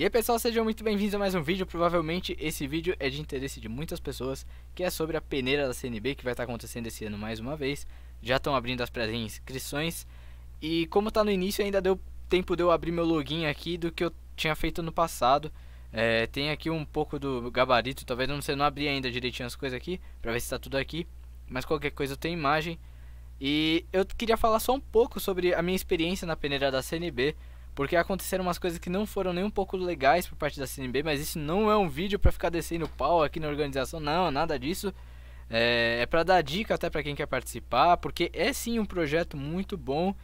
E aí pessoal, sejam muito bem-vindos a mais um vídeo, provavelmente esse vídeo é de interesse de muitas pessoas, que é sobre a peneira da CNB que vai estar acontecendo esse ano mais uma vez, já estão abrindo as pré-inscrições, e como está no início ainda deu tempo de eu abrir meu login aqui do que eu tinha feito no passado, é, tem aqui um pouco do gabarito, talvez não sei, não abri ainda direitinho as coisas aqui, para ver se está tudo aqui, mas qualquer coisa eu tenho imagem, e eu queria falar só um pouco sobre a minha experiência na peneira da CNB, porque aconteceram umas coisas que não foram nem um pouco legais por parte da CNB, mas isso não é um vídeo para ficar descendo pau aqui na organização, não, nada disso. É, é para dar dica até para quem quer participar, porque é sim um projeto muito bom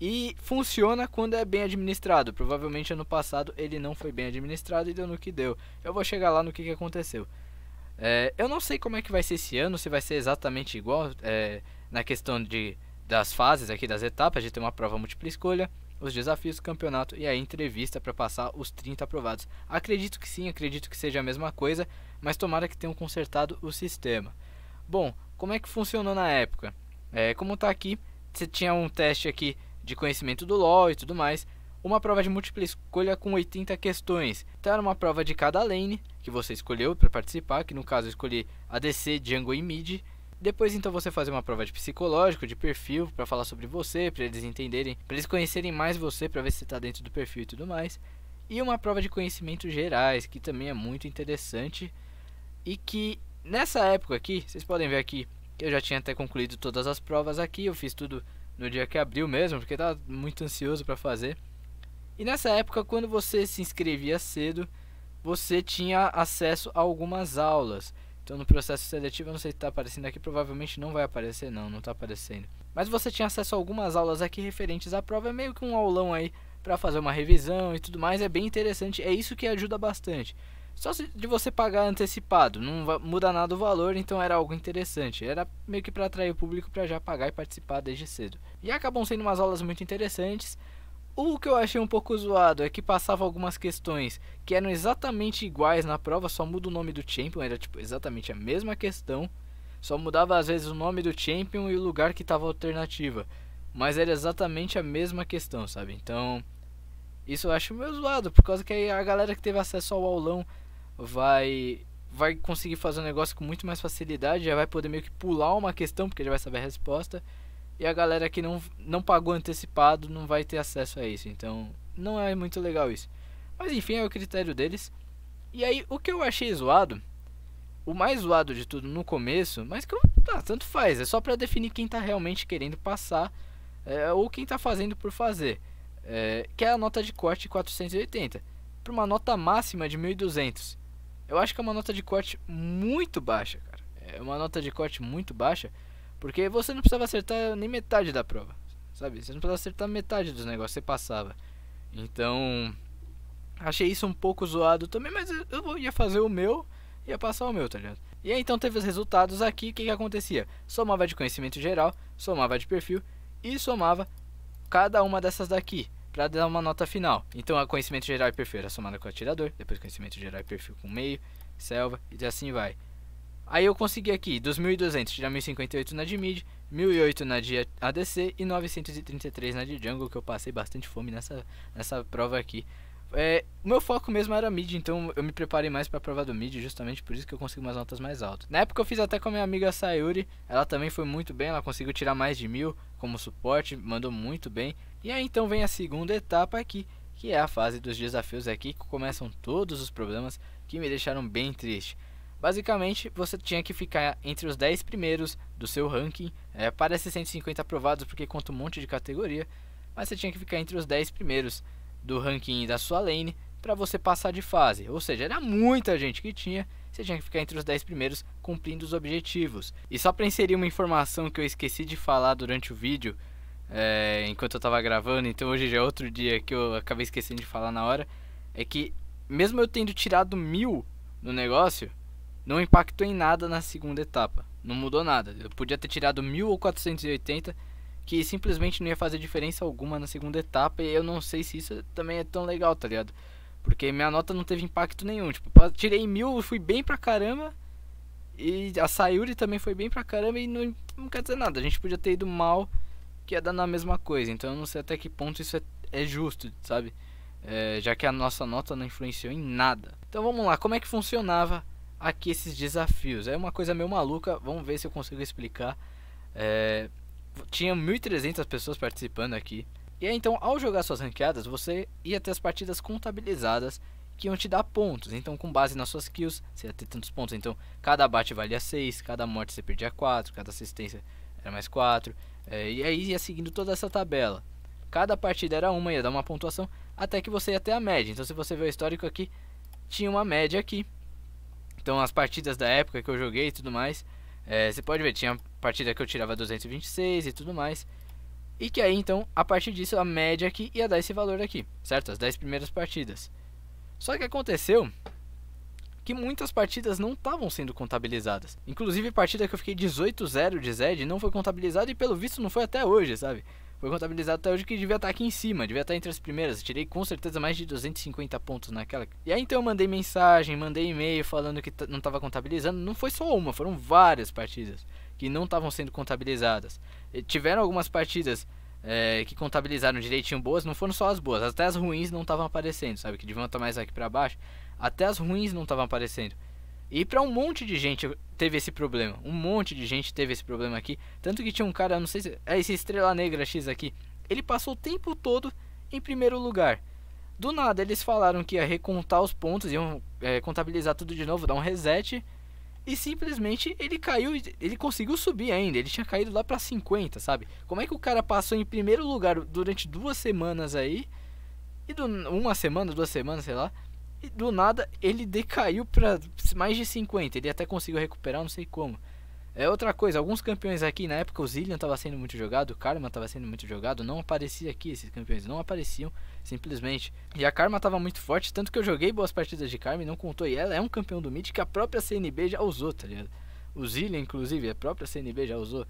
e funciona quando é bem administrado. Provavelmente ano passado ele não foi bem administrado e deu no que deu. Eu vou chegar lá no que, que aconteceu. É, eu não sei como é que vai ser esse ano, se vai ser exatamente igual é, na questão de, das fases aqui, das etapas, de ter uma prova múltipla escolha os desafios do campeonato e a entrevista para passar os 30 aprovados. Acredito que sim, acredito que seja a mesma coisa, mas tomara que tenham consertado o sistema. Bom, como é que funcionou na época? É, como está aqui, você tinha um teste aqui de conhecimento do LoL e tudo mais, uma prova de múltipla escolha com 80 questões. Então era uma prova de cada lane que você escolheu para participar, que no caso eu escolhi ADC, Jungle e Mid, depois então você fazer uma prova de psicológico, de perfil, para falar sobre você, para eles entenderem, para eles conhecerem mais você, para ver se está dentro do perfil e tudo mais. E uma prova de conhecimentos gerais, que também é muito interessante e que nessa época aqui, vocês podem ver aqui, eu já tinha até concluído todas as provas aqui, eu fiz tudo no dia que abriu mesmo, porque estava muito ansioso para fazer. E nessa época, quando você se inscrevia cedo, você tinha acesso a algumas aulas. Então no processo seletivo, eu não sei se está aparecendo aqui, provavelmente não vai aparecer, não, não está aparecendo. Mas você tinha acesso a algumas aulas aqui referentes à prova, é meio que um aulão aí para fazer uma revisão e tudo mais, é bem interessante, é isso que ajuda bastante. Só de você pagar antecipado, não muda nada o valor, então era algo interessante. Era meio que para atrair o público para já pagar e participar desde cedo. E acabam sendo umas aulas muito interessantes. O que eu achei um pouco zoado é que passava algumas questões que eram exatamente iguais na prova, só muda o nome do champion, era tipo exatamente a mesma questão, só mudava às vezes o nome do champion e o lugar que estava a alternativa, mas era exatamente a mesma questão, sabe? Então, isso eu acho meio zoado, por causa que a galera que teve acesso ao aulão vai vai conseguir fazer o um negócio com muito mais facilidade, já vai poder meio que pular uma questão, porque já vai saber a resposta. E a galera que não, não pagou antecipado não vai ter acesso a isso. Então não é muito legal isso. Mas enfim, é o critério deles. E aí, o que eu achei zoado, o mais zoado de tudo no começo, mas que eu, tá, tanto faz, é só para definir quem tá realmente querendo passar é, ou quem tá fazendo por fazer, é, que é a nota de corte 480, para uma nota máxima de 1200. Eu acho que é uma nota de corte muito baixa, cara. É uma nota de corte muito baixa porque você não precisava acertar nem metade da prova, sabe? Você não precisava acertar metade dos negócios, você passava. Então, achei isso um pouco zoado também, mas eu ia fazer o meu, ia passar o meu, tá ligado? E aí então teve os resultados aqui, o que, que acontecia? Somava de conhecimento geral, somava de perfil e somava cada uma dessas daqui para dar uma nota final. Então, a conhecimento geral e perfil era somada com o atirador, depois conhecimento geral e perfil com meio, selva e assim vai. Aí eu consegui aqui 2.200, tirar 1.058 na de mid, 1.008 na de ADC e 933 na de jungle, que eu passei bastante fome nessa, nessa prova aqui. É, o meu foco mesmo era mid, então eu me preparei mais para a prova do mid, justamente por isso que eu consigo umas notas mais altas. Na época eu fiz até com a minha amiga Sayuri, ela também foi muito bem, ela conseguiu tirar mais de mil como suporte, mandou muito bem. E aí então vem a segunda etapa aqui, que é a fase dos desafios aqui, que começam todos os problemas que me deixaram bem triste. Basicamente, você tinha que ficar entre os 10 primeiros do seu ranking. É, parece 150 aprovados porque conta um monte de categoria, mas você tinha que ficar entre os 10 primeiros do ranking da sua lane para você passar de fase. Ou seja, era muita gente que tinha, você tinha que ficar entre os 10 primeiros cumprindo os objetivos. E só para inserir uma informação que eu esqueci de falar durante o vídeo, é, enquanto eu estava gravando, então hoje já é outro dia que eu acabei esquecendo de falar na hora, é que mesmo eu tendo tirado mil no negócio, não impactou em nada na segunda etapa. Não mudou nada. Eu podia ter tirado 1480, que simplesmente não ia fazer diferença alguma na segunda etapa. E eu não sei se isso também é tão legal, tá ligado? Porque minha nota não teve impacto nenhum. Tipo, tirei mil, fui bem pra caramba. E a Sayuri também foi bem pra caramba e não, não quer dizer nada. A gente podia ter ido mal, que ia dar na mesma coisa. Então eu não sei até que ponto isso é, é justo, sabe? É, já que a nossa nota não influenciou em nada. Então vamos lá, como é que funcionava aqui esses desafios. É uma coisa meio maluca, vamos ver se eu consigo explicar. É, tinha 1.300 pessoas participando aqui. E aí, então, ao jogar suas ranqueadas, você ia ter as partidas contabilizadas que iam te dar pontos. Então, com base nas suas kills, você ia ter tantos pontos. Então, cada bate valia 6, cada morte você perdia 4, cada assistência era mais 4. É, e aí ia seguindo toda essa tabela. Cada partida era uma, ia dar uma pontuação, até que você ia ter a média. Então, se você ver o histórico aqui, tinha uma média aqui. Então as partidas da época que eu joguei e tudo mais, é, você pode ver, tinha partida que eu tirava 226 e tudo mais. E que aí então, a partir disso, a média aqui ia dar esse valor aqui, certo? As 10 primeiras partidas. Só que aconteceu que muitas partidas não estavam sendo contabilizadas. Inclusive, a partida que eu fiquei 18-0 de Zed não foi contabilizada e pelo visto não foi até hoje, sabe? Foi contabilizado até hoje que devia estar tá aqui em cima, devia estar tá entre as primeiras. Tirei com certeza mais de 250 pontos naquela. E aí então eu mandei mensagem, mandei e-mail falando que não estava contabilizando. Não foi só uma, foram várias partidas que não estavam sendo contabilizadas. E tiveram algumas partidas é, que contabilizaram direitinho boas, não foram só as boas, até as ruins não estavam aparecendo, sabe? Que deviam estar tá mais aqui para baixo. Até as ruins não estavam aparecendo. E para um monte de gente teve esse problema. Um monte de gente teve esse problema aqui. Tanto que tinha um cara, não sei se. É esse Estrela Negra X aqui. Ele passou o tempo todo em primeiro lugar. Do nada eles falaram que ia recontar os pontos, iam é, contabilizar tudo de novo, dar um reset. E simplesmente ele caiu, ele conseguiu subir ainda. Ele tinha caído lá para 50, sabe? Como é que o cara passou em primeiro lugar durante duas semanas aí? E do, uma semana, duas semanas, sei lá e do nada ele decaiu para mais de 50. Ele até conseguiu recuperar, não sei como. É outra coisa, alguns campeões aqui na época, o Zillion estava sendo muito jogado, o Karma estava sendo muito jogado, não aparecia aqui, esses campeões não apareciam, simplesmente. E a Karma estava muito forte, tanto que eu joguei boas partidas de Karma e não contou. E ela é um campeão do mid que a própria CNB já usou, tá ligado? O Zillion, inclusive, a própria CNB já usou.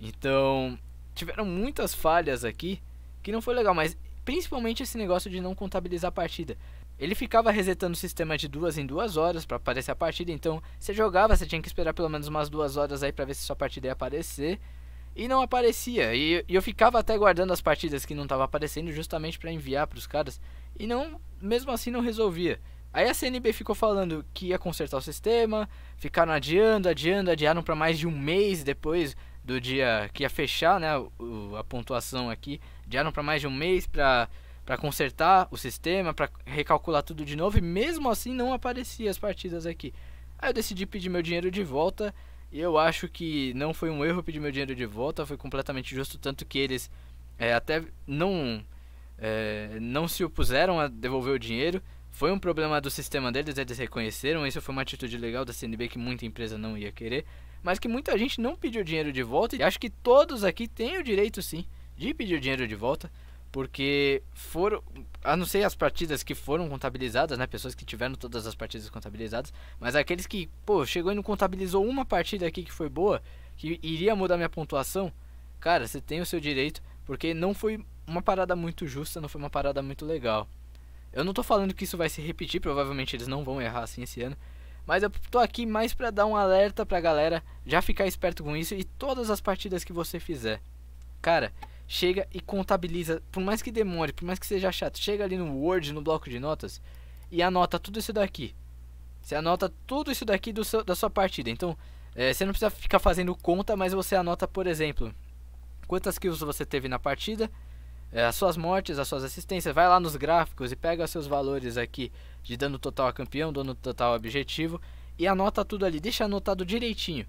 Então, tiveram muitas falhas aqui que não foi legal, mas principalmente esse negócio de não contabilizar a partida. Ele ficava resetando o sistema de duas em duas horas para aparecer a partida, então você jogava, você tinha que esperar pelo menos umas duas horas aí para ver se sua partida ia aparecer. E não aparecia. E, eu ficava até guardando as partidas que não estavam aparecendo justamente para enviar para os caras. E não, mesmo assim não resolvia. Aí a CNB ficou falando que ia consertar o sistema, ficaram adiando, adiando, adiaram para mais de um mês depois do dia que ia fechar, né, a pontuação aqui. Adiaram para mais de um mês para para consertar o sistema, para recalcular tudo de novo e mesmo assim não aparecia as partidas aqui. Aí eu decidi pedir meu dinheiro de volta e eu acho que não foi um erro pedir meu dinheiro de volta, foi completamente justo, tanto que eles é, até não, é, não se opuseram a devolver o dinheiro. Foi um problema do sistema deles, eles reconheceram, isso foi uma atitude legal da CNB que muita empresa não ia querer, mas que muita gente não pediu dinheiro de volta e acho que todos aqui têm o direito sim de pedir o dinheiro de volta porque foram, a não ser as partidas que foram contabilizadas, né, pessoas que tiveram todas as partidas contabilizadas, mas aqueles que, pô, chegou e não contabilizou uma partida aqui que foi boa, que iria mudar minha pontuação, cara, você tem o seu direito, porque não foi uma parada muito justa, não foi uma parada muito legal. Eu não tô falando que isso vai se repetir, provavelmente eles não vão errar assim esse ano, mas eu tô aqui mais para dar um alerta pra galera já ficar esperto com isso e todas as partidas que você fizer. Cara, chega e contabiliza, por mais que demore, por mais que seja chato, chega ali no Word, no bloco de notas e anota tudo isso daqui. Você anota tudo isso daqui seu, da sua partida. Então, é, você não precisa ficar fazendo conta, mas você anota, por exemplo, quantas kills você teve na partida, é, as suas mortes, as suas assistências. Vai lá nos gráficos e pega seus valores aqui de dano total a campeão, dano total a objetivo e anota tudo ali. Deixa anotado direitinho.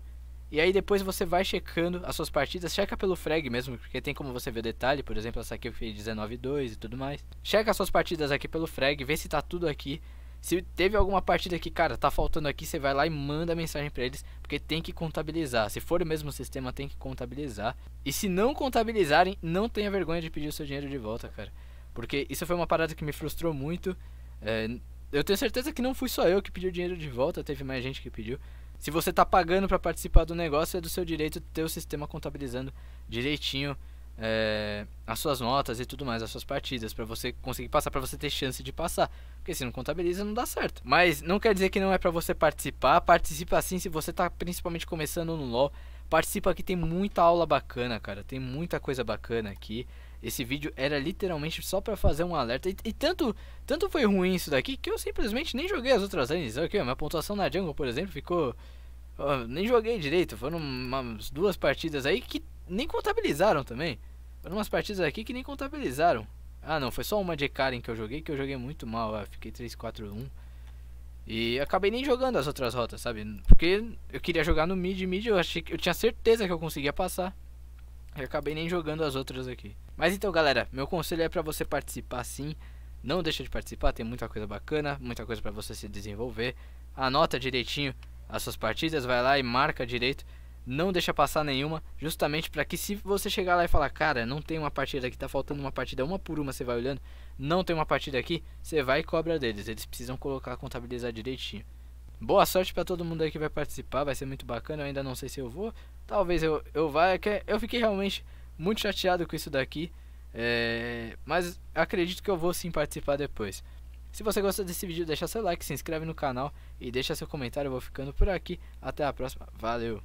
E aí depois você vai checando as suas partidas, checa pelo frag mesmo, porque tem como você ver o detalhe, por exemplo, essa aqui eu fiz 19-2 e tudo mais. Checa as suas partidas aqui pelo frag, vê se tá tudo aqui. Se teve alguma partida que, cara, tá faltando aqui, você vai lá e manda mensagem para eles, porque tem que contabilizar. Se for o mesmo sistema, tem que contabilizar. E se não contabilizarem, não tenha vergonha de pedir o seu dinheiro de volta, cara. Porque isso foi uma parada que me frustrou muito. É, eu tenho certeza que não fui só eu que pedi o dinheiro de volta, teve mais gente que pediu. Se você está pagando para participar do negócio, é do seu direito ter o sistema contabilizando direitinho é, as suas notas e tudo mais, as suas partidas, para você conseguir passar, para você ter chance de passar. Porque se não contabiliza, não dá certo. Mas não quer dizer que não é para você participar. participe sim se você está principalmente começando no LoL. Participa aqui, tem muita aula bacana, cara. Tem muita coisa bacana aqui. Esse vídeo era literalmente só para fazer um alerta. E, e, tanto, tanto foi ruim isso daqui que eu simplesmente nem joguei as outras lanes. Aqui, ó, minha pontuação na jungle, por exemplo, ficou. Ó, nem joguei direito. Foram umas duas partidas aí que nem contabilizaram também. Foram umas partidas aqui que nem contabilizaram. Ah, não, foi só uma de Karen que eu joguei, que eu joguei muito mal. Ah, fiquei 3-4-1. E acabei nem jogando as outras rotas, sabe? Porque eu queria jogar no mid, mid eu achei que eu tinha certeza que eu conseguia passar. Eu acabei nem jogando as outras aqui. Mas então, galera, meu conselho é para você participar sim. Não deixa de participar, tem muita coisa bacana, muita coisa para você se desenvolver. Anota direitinho as suas partidas, vai lá e marca direito. Não deixa passar nenhuma, justamente para que se você chegar lá e falar, cara, não tem uma partida aqui, tá faltando uma partida, uma por uma você vai olhando, não tem uma partida aqui, você vai e cobra deles. Eles precisam colocar, contabilizar direitinho. Boa sorte para todo mundo aí que vai participar, vai ser muito bacana. Eu ainda não sei se eu vou, talvez eu, eu vá. É eu fiquei realmente muito chateado com isso daqui, é, mas acredito que eu vou sim participar depois. Se você gostou desse vídeo, deixa seu like, se inscreve no canal e deixa seu comentário. Eu vou ficando por aqui. Até a próxima. Valeu!